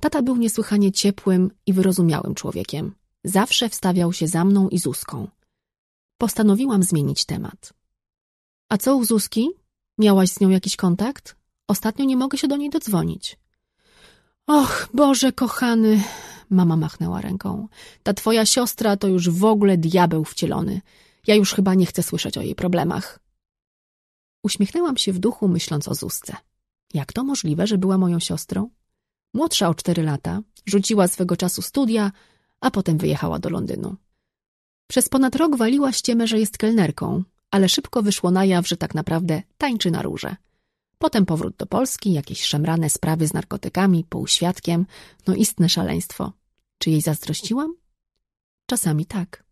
Speaker 1: Tata był niesłychanie ciepłym i wyrozumiałym człowiekiem. Zawsze wstawiał się za mną i Zuską. Postanowiłam zmienić temat. A co u Zuski? Miałaś z nią jakiś kontakt? Ostatnio nie mogę się do niej dodzwonić. Och, Boże kochany, mama machnęła ręką. Ta twoja siostra to już w ogóle diabeł wcielony. Ja już chyba nie chcę słyszeć o jej problemach. Uśmiechnęłam się w duchu, myśląc o Zusce. Jak to możliwe, że była moją siostrą? Młodsza o cztery lata, rzuciła swego czasu studia, a potem wyjechała do Londynu. Przez ponad rok waliła ściemę, że jest kelnerką, ale szybko wyszło na jaw, że tak naprawdę tańczy na róże. Potem powrót do Polski, jakieś szemrane sprawy z narkotykami, półświadkiem, no istne szaleństwo. Czy jej zazdrościłam? Czasami tak.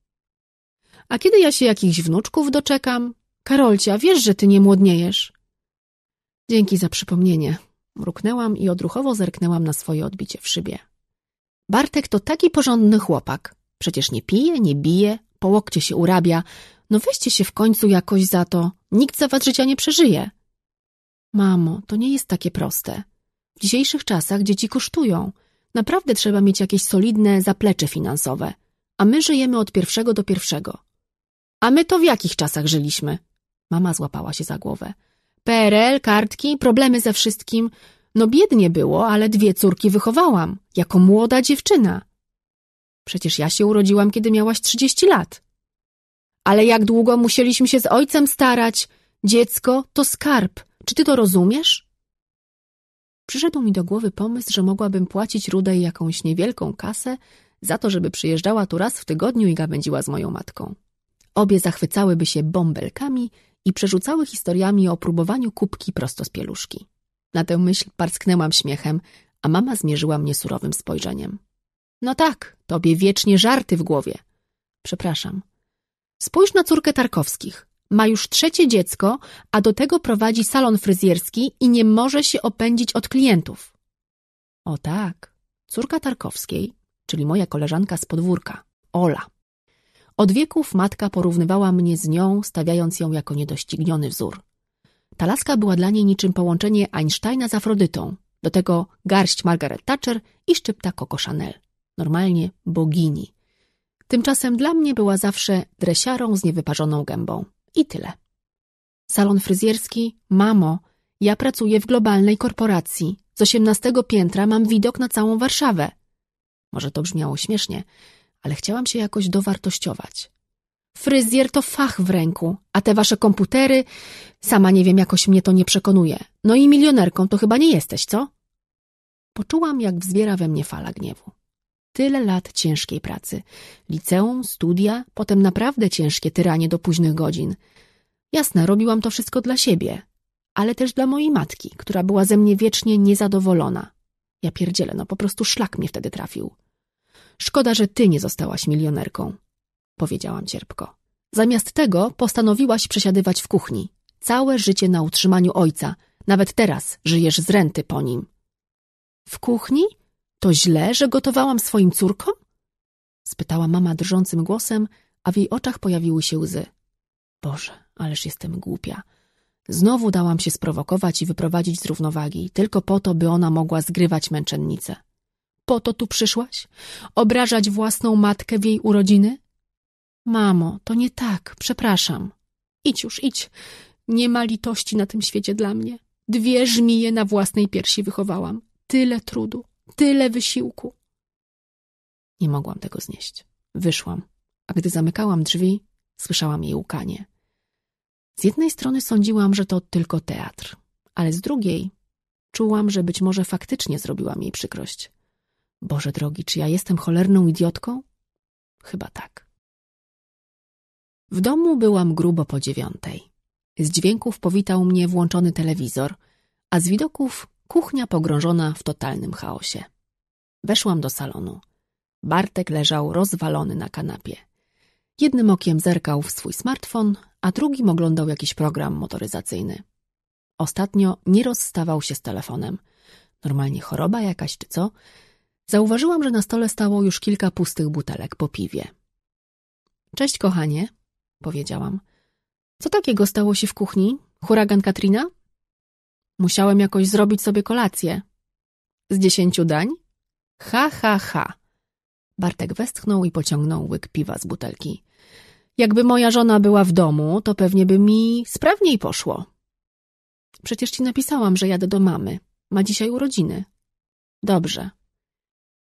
Speaker 1: A kiedy ja się jakichś wnuczków doczekam, Karolcia, wiesz, że ty nie młodniejesz. Dzięki za przypomnienie. Mruknęłam i odruchowo zerknęłam na swoje odbicie w szybie. Bartek to taki porządny chłopak. Przecież nie pije, nie bije, po łokcie się urabia. No weźcie się w końcu jakoś za to. Nikt za was życia nie przeżyje. Mamo, to nie jest takie proste. W dzisiejszych czasach dzieci kosztują. Naprawdę trzeba mieć jakieś solidne zaplecze finansowe. A my żyjemy od pierwszego do pierwszego. A my to w jakich czasach żyliśmy? Mama złapała się za głowę. PRL, kartki, problemy ze wszystkim. No biednie było, ale dwie córki wychowałam, jako młoda dziewczyna. Przecież ja się urodziłam, kiedy miałaś trzydzieści lat. Ale jak długo musieliśmy się z ojcem starać? Dziecko to skarb. Czy ty to rozumiesz? Przyszedł mi do głowy pomysł, że mogłabym płacić Rudej jakąś niewielką kasę za to, żeby przyjeżdżała tu raz w tygodniu i gawędziła z moją matką. Obie zachwycałyby się bąbelkami i przerzucały historiami o próbowaniu kubki prosto z pieluszki. Na tę myśl parsknęłam śmiechem, a mama zmierzyła mnie surowym spojrzeniem. No tak, tobie wiecznie żarty w głowie. Przepraszam. Spójrz na córkę Tarkowskich. Ma już trzecie dziecko, a do tego prowadzi salon fryzjerski i nie może się opędzić od klientów. O tak, córka Tarkowskiej, czyli moja koleżanka z podwórka, Ola. Od wieków matka porównywała mnie z nią, stawiając ją jako niedościgniony wzór. Ta laska była dla niej niczym połączenie Einsteina z Afrodytą, do tego garść Margaret Thatcher i szczypta Coco Chanel. Normalnie bogini. Tymczasem dla mnie była zawsze dresiarą z niewyparzoną gębą. I tyle. Salon fryzjerski, mamo, ja pracuję w globalnej korporacji. Z osiemnastego piętra mam widok na całą Warszawę. Może to brzmiało śmiesznie, ale chciałam się jakoś dowartościować. Fryzjer to fach w ręku, a te wasze komputery... Sama nie wiem, jakoś mnie to nie przekonuje. No i milionerką to chyba nie jesteś, co? Poczułam, jak wzbiera we mnie fala gniewu. Tyle lat ciężkiej pracy. Liceum, studia, potem naprawdę ciężkie tyranie do późnych godzin. Jasna, robiłam to wszystko dla siebie, ale też dla mojej matki, która była ze mnie wiecznie niezadowolona. Ja pierdzielę, no po prostu szlak mnie wtedy trafił. Szkoda, że ty nie zostałaś milionerką, powiedziałam cierpko. Zamiast tego postanowiłaś przesiadywać w kuchni. Całe życie na utrzymaniu ojca. Nawet teraz żyjesz z renty po nim. W kuchni? To źle, że gotowałam swoim córkom? Spytała mama drżącym głosem, a w jej oczach pojawiły się łzy. Boże, ależ jestem głupia. Znowu dałam się sprowokować i wyprowadzić z równowagi, tylko po to, by ona mogła zgrywać męczennicę. Po to tu przyszłaś? Obrażać własną matkę w jej urodziny? Mamo, to nie tak, przepraszam. Idź już, idź. Nie ma litości na tym świecie dla mnie. Dwie żmije na własnej piersi wychowałam. Tyle trudu, tyle wysiłku. Nie mogłam tego znieść. Wyszłam, a gdy zamykałam drzwi, słyszałam jej łkanie. Z jednej strony sądziłam, że to tylko teatr, ale z drugiej czułam, że być może faktycznie zrobiłam jej przykrość. Boże drogi, czy ja jestem cholerną idiotką? Chyba tak. W domu byłam grubo po dziewiątej. Z dźwięków powitał mnie włączony telewizor, a z widoków kuchnia pogrążona w totalnym chaosie. Weszłam do salonu. Bartek leżał rozwalony na kanapie. Jednym okiem zerkał w swój smartfon, a drugim oglądał jakiś program motoryzacyjny. Ostatnio nie rozstawał się z telefonem. Normalnie choroba jakaś czy co, Zauważyłam, że na stole stało już kilka pustych butelek po piwie. Cześć, kochanie, powiedziałam. Co takiego stało się w kuchni? Huragan Katrina? Musiałem jakoś zrobić sobie kolację. Z dziesięciu dań? Ha, ha, ha. Bartek westchnął i pociągnął łyk piwa z butelki. Jakby moja żona była w domu, to pewnie by mi sprawniej poszło. Przecież ci napisałam, że jadę do mamy. Ma dzisiaj urodziny. Dobrze,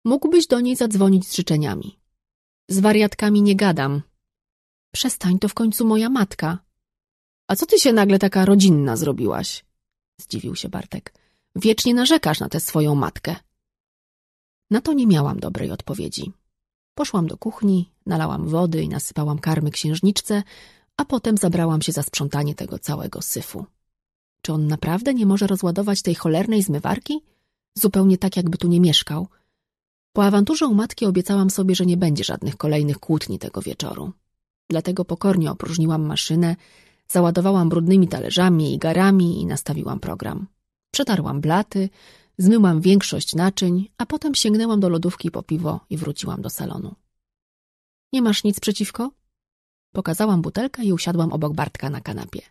Speaker 1: Mógłbyś do niej zadzwonić z życzeniami. Z wariatkami nie gadam. Przestań, to w końcu moja matka. A co ty się nagle taka rodzinna zrobiłaś? Zdziwił się Bartek. Wiecznie narzekasz na tę swoją matkę. Na to nie miałam dobrej odpowiedzi. Poszłam do kuchni, nalałam wody i nasypałam karmy księżniczce, a potem zabrałam się za sprzątanie tego całego syfu. Czy on naprawdę nie może rozładować tej cholernej zmywarki? Zupełnie tak, jakby tu nie mieszkał – po awanturze u matki obiecałam sobie, że nie będzie żadnych kolejnych kłótni tego wieczoru. Dlatego pokornie opróżniłam maszynę, załadowałam brudnymi talerzami i garami i nastawiłam program. Przetarłam blaty, zmyłam większość naczyń, a potem sięgnęłam do lodówki po piwo i wróciłam do salonu. Nie masz nic przeciwko? Pokazałam butelkę i usiadłam obok Bartka na kanapie.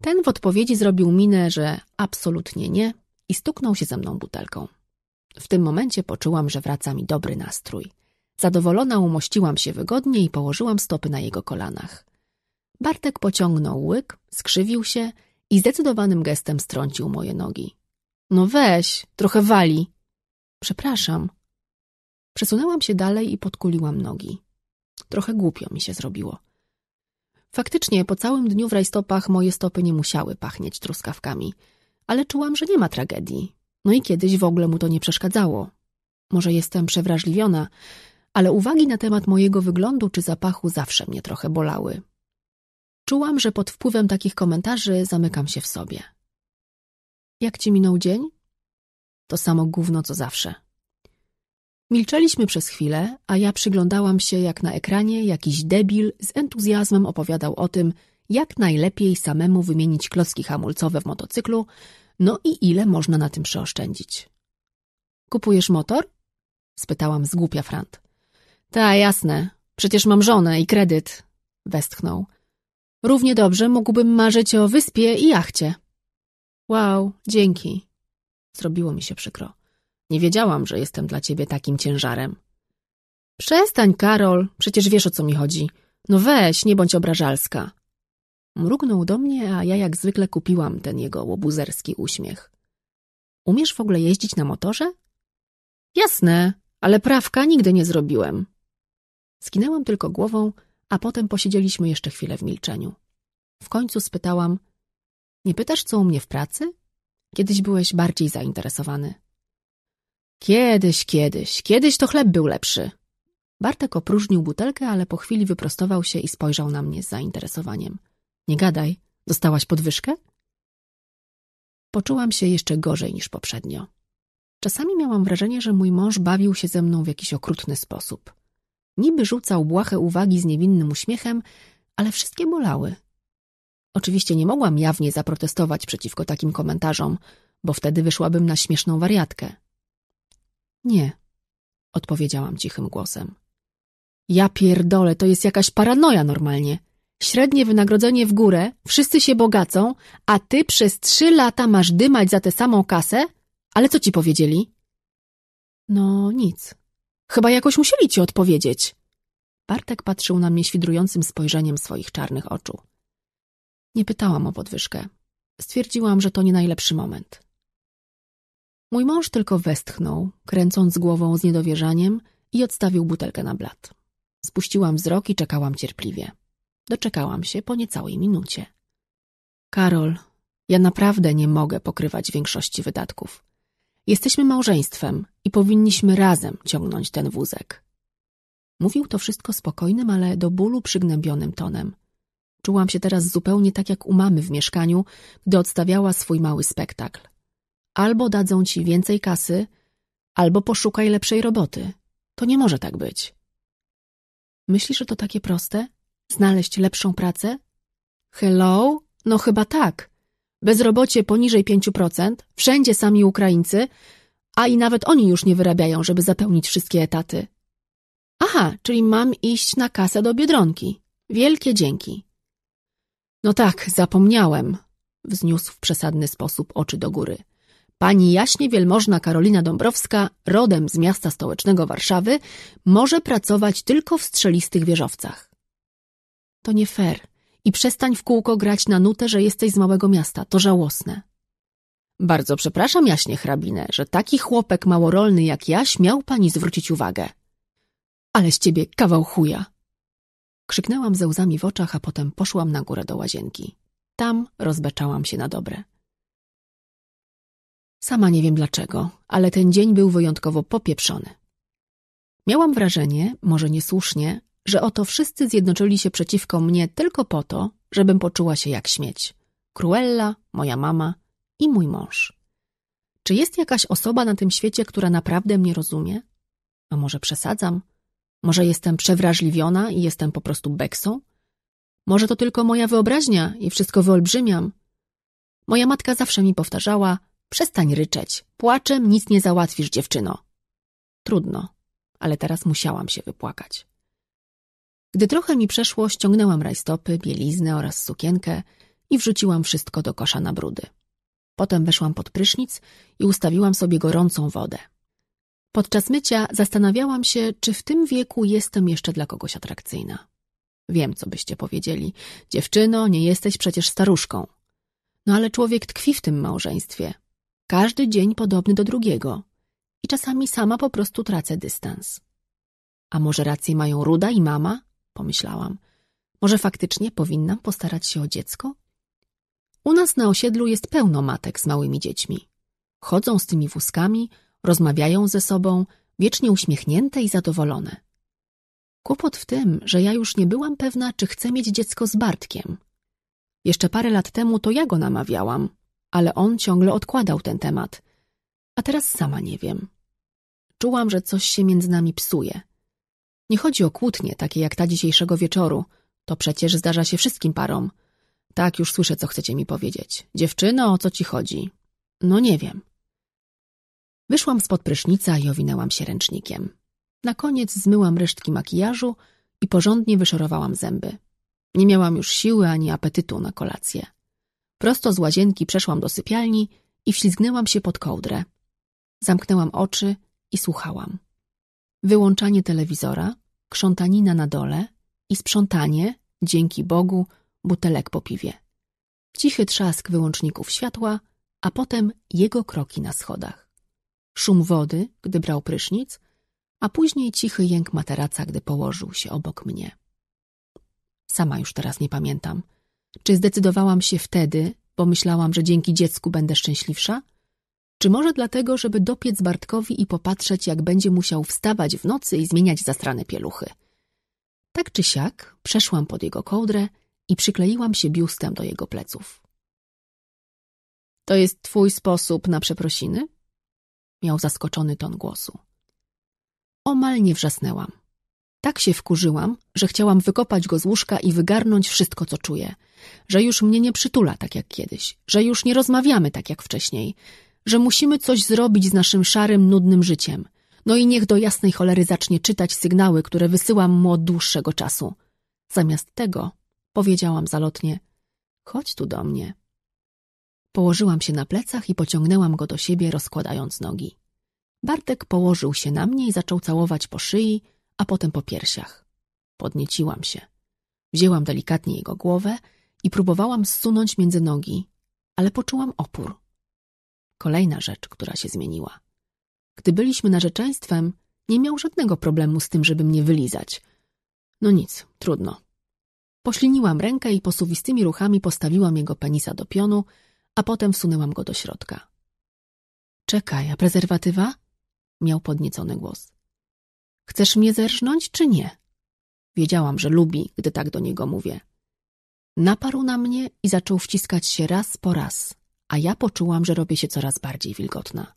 Speaker 1: Ten w odpowiedzi zrobił minę, że absolutnie nie i stuknął się ze mną butelką. W tym momencie poczułam, że wraca mi dobry nastrój. Zadowolona umościłam się wygodnie i położyłam stopy na jego kolanach. Bartek pociągnął łyk, skrzywił się i zdecydowanym gestem strącił moje nogi. No weź, trochę wali. Przepraszam. Przesunęłam się dalej i podkuliłam nogi. Trochę głupio mi się zrobiło. Faktycznie po całym dniu w rajstopach moje stopy nie musiały pachnieć truskawkami, ale czułam, że nie ma tragedii. No i kiedyś w ogóle mu to nie przeszkadzało. Może jestem przewrażliwiona, ale uwagi na temat mojego wyglądu czy zapachu zawsze mnie trochę bolały. Czułam, że pod wpływem takich komentarzy zamykam się w sobie. Jak ci minął dzień? To samo gówno co zawsze. Milczeliśmy przez chwilę, a ja przyglądałam się, jak na ekranie jakiś debil z entuzjazmem opowiadał o tym, jak najlepiej samemu wymienić klocki hamulcowe w motocyklu, no i ile można na tym przeoszczędzić? Kupujesz motor? spytałam z Frant. Ta, jasne. Przecież mam żonę i kredyt. Westchnął. Równie dobrze mógłbym marzyć o wyspie i jachcie. Wow, dzięki. Zrobiło mi się przykro. Nie wiedziałam, że jestem dla ciebie takim ciężarem. Przestań, Karol, przecież wiesz o co mi chodzi. No weź, nie bądź obrażalska. Mrugnął do mnie, a ja jak zwykle kupiłam ten jego łobuzerski uśmiech. Umiesz w ogóle jeździć na motorze? Jasne, ale prawka nigdy nie zrobiłem. Skinęłam tylko głową, a potem posiedzieliśmy jeszcze chwilę w milczeniu. W końcu spytałam, nie pytasz co u mnie w pracy? Kiedyś byłeś bardziej zainteresowany. Kiedyś, kiedyś, kiedyś to chleb był lepszy. Bartek opróżnił butelkę, ale po chwili wyprostował się i spojrzał na mnie z zainteresowaniem. Nie gadaj, dostałaś podwyżkę? Poczułam się jeszcze gorzej niż poprzednio. Czasami miałam wrażenie, że mój mąż bawił się ze mną w jakiś okrutny sposób. Niby rzucał błahe uwagi z niewinnym uśmiechem, ale wszystkie bolały. Oczywiście nie mogłam jawnie zaprotestować przeciwko takim komentarzom, bo wtedy wyszłabym na śmieszną wariatkę. Nie, odpowiedziałam cichym głosem. Ja pierdolę, to jest jakaś paranoja normalnie średnie wynagrodzenie w górę, wszyscy się bogacą, a ty przez trzy lata masz dymać za tę samą kasę? Ale co ci powiedzieli? No nic. Chyba jakoś musieli ci odpowiedzieć. Bartek patrzył na mnie świdrującym spojrzeniem swoich czarnych oczu. Nie pytałam o podwyżkę. Stwierdziłam, że to nie najlepszy moment. Mój mąż tylko westchnął, kręcąc głową z niedowierzaniem i odstawił butelkę na blat. Spuściłam wzrok i czekałam cierpliwie. Doczekałam się po niecałej minucie. Karol, ja naprawdę nie mogę pokrywać większości wydatków. Jesteśmy małżeństwem i powinniśmy razem ciągnąć ten wózek. Mówił to wszystko spokojnym, ale do bólu przygnębionym tonem. Czułam się teraz zupełnie tak jak u mamy w mieszkaniu, gdy odstawiała swój mały spektakl. Albo dadzą ci więcej kasy, albo poszukaj lepszej roboty. To nie może tak być. Myślisz, że to takie proste? Znaleźć lepszą pracę? Hello? No chyba tak. Bezrobocie poniżej 5%, wszędzie sami Ukraińcy, a i nawet oni już nie wyrabiają, żeby zapełnić wszystkie etaty. Aha, czyli mam iść na kasę do Biedronki. Wielkie dzięki. No tak, zapomniałem, wzniósł w przesadny sposób oczy do góry. Pani jaśnie wielmożna Karolina Dąbrowska, rodem z miasta stołecznego Warszawy, może pracować tylko w strzelistych wieżowcach. To nie fair. I przestań w kółko grać na nutę, że jesteś z małego miasta. To żałosne. Bardzo przepraszam, jaśnie hrabinę, że taki chłopek małorolny jak ja śmiał pani zwrócić uwagę. Ale z ciebie kawał chuja. Krzyknęłam ze łzami w oczach, a potem poszłam na górę do łazienki. Tam rozbeczałam się na dobre. Sama nie wiem dlaczego, ale ten dzień był wyjątkowo popieprzony. Miałam wrażenie, może niesłusznie, że oto wszyscy zjednoczyli się przeciwko mnie tylko po to, żebym poczuła się jak śmieć. Cruella, moja mama i mój mąż. Czy jest jakaś osoba na tym świecie, która naprawdę mnie rozumie? A może przesadzam? Może jestem przewrażliwiona i jestem po prostu beksą? Może to tylko moja wyobraźnia i wszystko wyolbrzymiam? Moja matka zawsze mi powtarzała, przestań ryczeć, płaczem nic nie załatwisz dziewczyno. Trudno, ale teraz musiałam się wypłakać. Gdy trochę mi przeszło, ściągnęłam rajstopy, bieliznę oraz sukienkę i wrzuciłam wszystko do kosza na brudy. Potem weszłam pod prysznic i ustawiłam sobie gorącą wodę. Podczas mycia zastanawiałam się, czy w tym wieku jestem jeszcze dla kogoś atrakcyjna. Wiem, co byście powiedzieli. Dziewczyno, nie jesteś przecież staruszką. No ale człowiek tkwi w tym małżeństwie. Każdy dzień podobny do drugiego. I czasami sama po prostu tracę dystans. A może rację mają Ruda i mama? pomyślałam. Może faktycznie powinnam postarać się o dziecko? U nas na osiedlu jest pełno matek z małymi dziećmi. Chodzą z tymi wózkami, rozmawiają ze sobą, wiecznie uśmiechnięte i zadowolone. Kłopot w tym, że ja już nie byłam pewna, czy chcę mieć dziecko z Bartkiem. Jeszcze parę lat temu to ja go namawiałam, ale on ciągle odkładał ten temat. A teraz sama nie wiem. Czułam, że coś się między nami psuje. Nie chodzi o kłótnie, takie jak ta dzisiejszego wieczoru. To przecież zdarza się wszystkim parom. Tak, już słyszę, co chcecie mi powiedzieć. Dziewczyno, o co ci chodzi? No nie wiem. Wyszłam spod prysznica i owinęłam się ręcznikiem. Na koniec zmyłam resztki makijażu i porządnie wyszorowałam zęby. Nie miałam już siły ani apetytu na kolację. Prosto z łazienki przeszłam do sypialni i wślizgnęłam się pod kołdrę. Zamknęłam oczy i słuchałam wyłączanie telewizora, krzątanina na dole i sprzątanie, dzięki Bogu, butelek po piwie. Cichy trzask wyłączników światła, a potem jego kroki na schodach. Szum wody, gdy brał prysznic, a później cichy jęk materaca, gdy położył się obok mnie. Sama już teraz nie pamiętam. Czy zdecydowałam się wtedy, bo myślałam, że dzięki dziecku będę szczęśliwsza – czy może dlatego, żeby dopiec Bartkowi i popatrzeć, jak będzie musiał wstawać w nocy i zmieniać zastrane pieluchy? Tak czy siak przeszłam pod jego kołdrę i przykleiłam się biustem do jego pleców. To jest twój sposób na przeprosiny? Miał zaskoczony ton głosu. Omal nie wrzasnęłam. Tak się wkurzyłam, że chciałam wykopać go z łóżka i wygarnąć wszystko, co czuję. Że już mnie nie przytula tak jak kiedyś, że już nie rozmawiamy tak jak wcześniej, że musimy coś zrobić z naszym szarym, nudnym życiem. No i niech do jasnej cholery zacznie czytać sygnały, które wysyłam mu od dłuższego czasu. Zamiast tego powiedziałam zalotnie – chodź tu do mnie. Położyłam się na plecach i pociągnęłam go do siebie, rozkładając nogi. Bartek położył się na mnie i zaczął całować po szyi, a potem po piersiach. Podnieciłam się. Wzięłam delikatnie jego głowę i próbowałam zsunąć między nogi, ale poczułam opór kolejna rzecz, która się zmieniła. Gdy byliśmy narzeczeństwem, nie miał żadnego problemu z tym, żeby mnie wylizać. No nic, trudno. Pośliniłam rękę i posuwistymi ruchami postawiłam jego penisa do pionu, a potem wsunęłam go do środka. Czekaj, a prezerwatywa? Miał podniecony głos. Chcesz mnie zerżnąć, czy nie? Wiedziałam, że lubi, gdy tak do niego mówię. Naparł na mnie i zaczął wciskać się raz po raz, a ja poczułam, że robię się coraz bardziej wilgotna.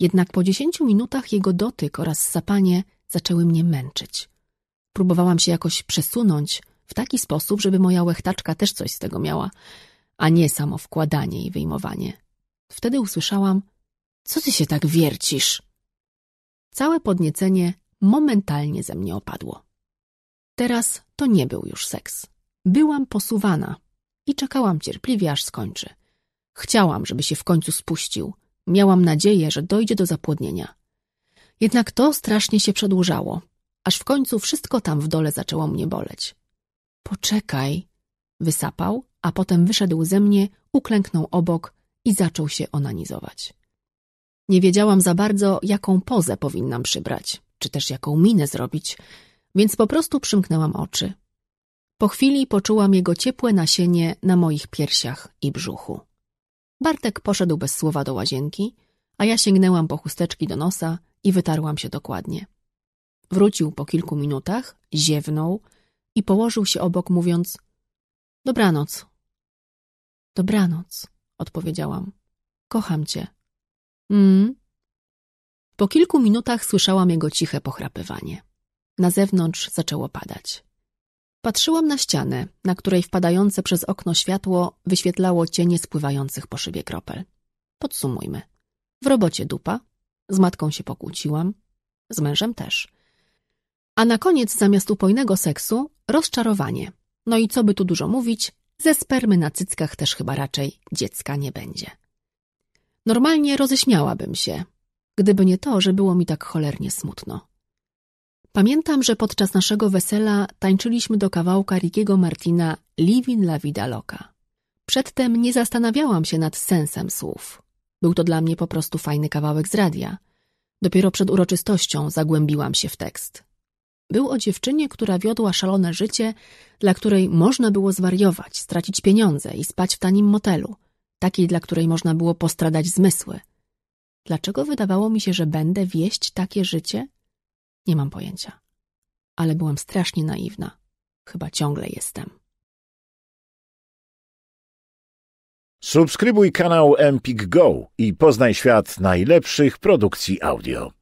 Speaker 1: Jednak po dziesięciu minutach jego dotyk oraz sapanie zaczęły mnie męczyć. Próbowałam się jakoś przesunąć w taki sposób, żeby moja łechtaczka też coś z tego miała, a nie samo wkładanie i wyjmowanie. Wtedy usłyszałam, co ty się tak wiercisz? Całe podniecenie momentalnie ze mnie opadło. Teraz to nie był już seks. Byłam posuwana i czekałam cierpliwie, aż skończy. Chciałam, żeby się w końcu spuścił. Miałam nadzieję, że dojdzie do zapłodnienia. Jednak to strasznie się przedłużało, aż w końcu wszystko tam w dole zaczęło mnie boleć. Poczekaj, wysapał, a potem wyszedł ze mnie, uklęknął obok i zaczął się onanizować. Nie wiedziałam za bardzo, jaką pozę powinnam przybrać, czy też jaką minę zrobić, więc po prostu przymknęłam oczy. Po chwili poczułam jego ciepłe nasienie na moich piersiach i brzuchu. Bartek poszedł bez słowa do łazienki, a ja sięgnęłam po chusteczki do nosa i wytarłam się dokładnie. Wrócił po kilku minutach, ziewnął i położył się obok, mówiąc – Dobranoc. – Dobranoc – odpowiedziałam. – Kocham cię. – Mm. Po kilku minutach słyszałam jego ciche pochrapywanie. Na zewnątrz zaczęło padać. Patrzyłam na ścianę, na której wpadające przez okno światło wyświetlało cienie spływających po szybie kropel. Podsumujmy. W robocie dupa, z matką się pokłóciłam, z mężem też. A na koniec zamiast upojnego seksu rozczarowanie. No i co by tu dużo mówić, ze spermy na cyckach też chyba raczej dziecka nie będzie. Normalnie roześmiałabym się, gdyby nie to, że było mi tak cholernie smutno. Pamiętam, że podczas naszego wesela tańczyliśmy do kawałka Rickiego Martina Livin la vida loca. Przedtem nie zastanawiałam się nad sensem słów. Był to dla mnie po prostu fajny kawałek z radia. Dopiero przed uroczystością zagłębiłam się w tekst. Był o dziewczynie, która wiodła szalone życie, dla której można było zwariować, stracić pieniądze i spać w tanim motelu, takiej, dla której można było postradać zmysły. Dlaczego wydawało mi się, że będę wieść takie życie? Nie mam pojęcia. Ale byłam strasznie naiwna. Chyba ciągle jestem. Subskrybuj kanał Empik Go i poznaj świat najlepszych produkcji audio.